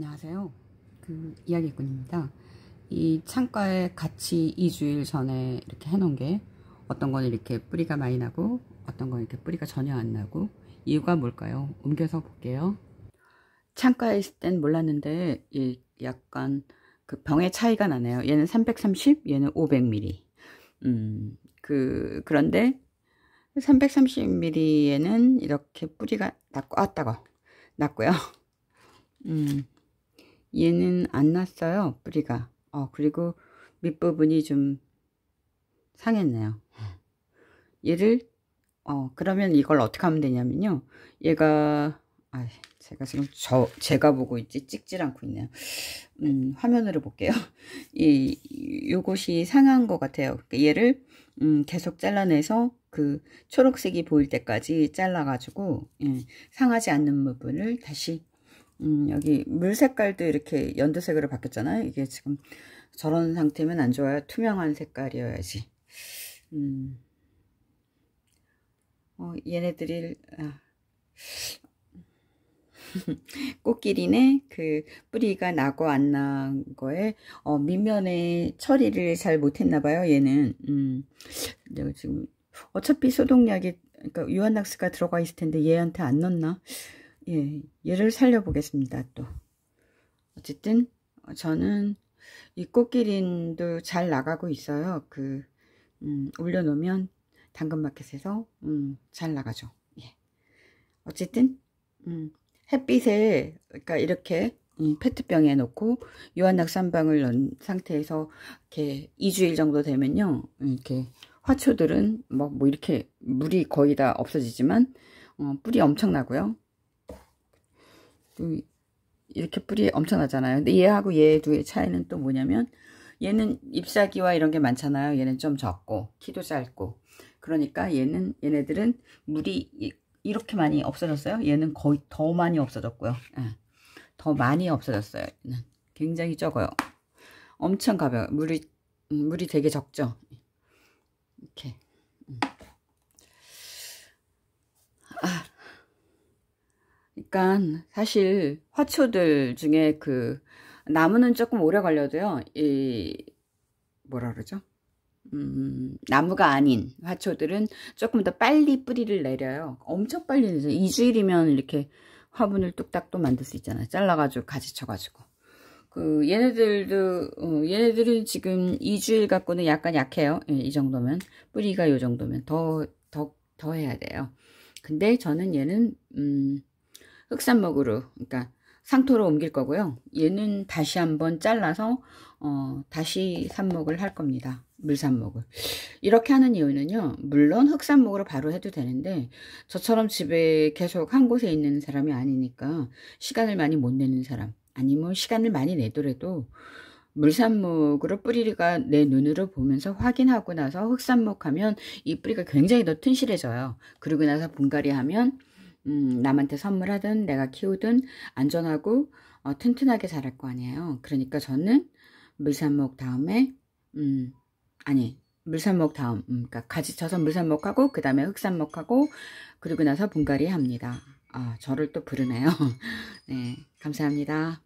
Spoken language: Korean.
안녕하세요. 그 이야기꾼입니다. 이 창가에 같이 2주일 전에 이렇게 해놓은 게 어떤 건 이렇게 뿌리가 많이 나고 어떤 건 이렇게 뿌리가 전혀 안 나고 이유가 뭘까요? 옮겨서 볼게요. 창가에 있을 땐 몰랐는데 이 약간 그 병의 차이가 나네요. 얘는 330, 얘는 500ml. 음, 그 그런데 330ml에는 이렇게 뿌리가 났고 아 따가 났고요. 음, 얘는 안 났어요. 뿌리가. 어, 그리고 밑부분이 좀 상했네요. 얘를 어, 그러면 이걸 어떻게 하면 되냐면요. 얘가 아, 제가 지금 저 제가 보고 있지 찍질 않고 있네요. 음, 화면으로 볼게요. 이 요것이 상한 것 같아요. 그러니까 얘를 음, 계속 잘라내서 그 초록색이 보일 때까지 잘라가지고 예, 상하지 않는 부분을 다시 음, 여기 물 색깔도 이렇게 연두색으로 바뀌었잖아요. 이게 지금 저런 상태면 안 좋아요. 투명한 색깔이어야지. 음. 어, 얘네들이 아. 꽃길이네 그 뿌리가 나고 안 난 거에 어, 밑면에 처리를 잘 못했나 봐요 얘는 음. 지금 어차피 소독약이 그러니까 유한낙스가 들어가 있을 텐데 얘한테 안 넣나 었 예, 얘를 살려보겠습니다. 또 어쨌든 저는 이 꽃기린도 잘 나가고 있어요. 그 음, 올려놓으면 당근마켓에서 음, 잘 나가죠. 예. 어쨌든 음, 햇빛에 그러니까 이렇게 음, 페트병에 놓고유한낙산방을 넣은 상태에서 이렇게 2주일 정도 되면요. 이렇게 화초들은 뭐, 뭐 이렇게 물이 거의 다 없어지지만 어, 뿌리 엄청나고요. 이렇게 뿌리 엄청나잖아요. 근데 얘하고 얘 두의 차이는 또 뭐냐면 얘는 잎사귀와 이런 게 많잖아요. 얘는 좀 적고 키도 짧고 그러니까 얘는 얘네들은 물이 이렇게 많이 없어졌어요. 얘는 거의 더 많이 없어졌고요. 예. 더 많이 없어졌어요. 굉장히 적어요. 엄청 가벼워. 물이 물이 되게 적죠. 보니까 사실 화초들 중에 그 나무는 조금 오래 걸려도요. 이 뭐라 그러죠? 음, 나무가 아닌 화초들은 조금 더 빨리 뿌리를 내려요. 엄청 빨리 내서 2주일이면 이렇게 화분을 뚝딱 또 만들 수 있잖아요. 잘라가지고 가지 쳐가지고. 그 얘네들도 어, 얘네들은 지금 2주일 갖고는 약간 약해요. 예, 이 정도면 뿌리가 이 정도면 더 더 더 해야 돼요. 근데 저는 얘는 음, 흑산목으로 그러니까 상토로 옮길 거고요. 얘는 다시 한번 잘라서 어, 다시 삽목을 할 겁니다. 물산목을 이렇게 하는 이유는요. 물론 흑산목으로 바로 해도 되는데 저처럼 집에 계속 한 곳에 있는 사람이 아니니까 시간을 많이 못 내는 사람 아니면 시간을 많이 내더라도 물산목으로 뿌리가 내 눈으로 보면서 확인하고 나서 흑산목 하면 이 뿌리가 굉장히 더 튼실해져요. 그러고 나서 분갈이 하면 음, 남한테 선물하든 내가 키우든 안전하고 어, 튼튼하게 자랄 거 아니에요. 그러니까 저는 물산목 다음에 음, 아니 물산목 다음 음, 그러니까 가지 쳐서 물산목하고 그 다음에 흑산목하고 그리고 나서 분갈이 합니다. 아, 저를 또 부르네요. 네, 감사합니다.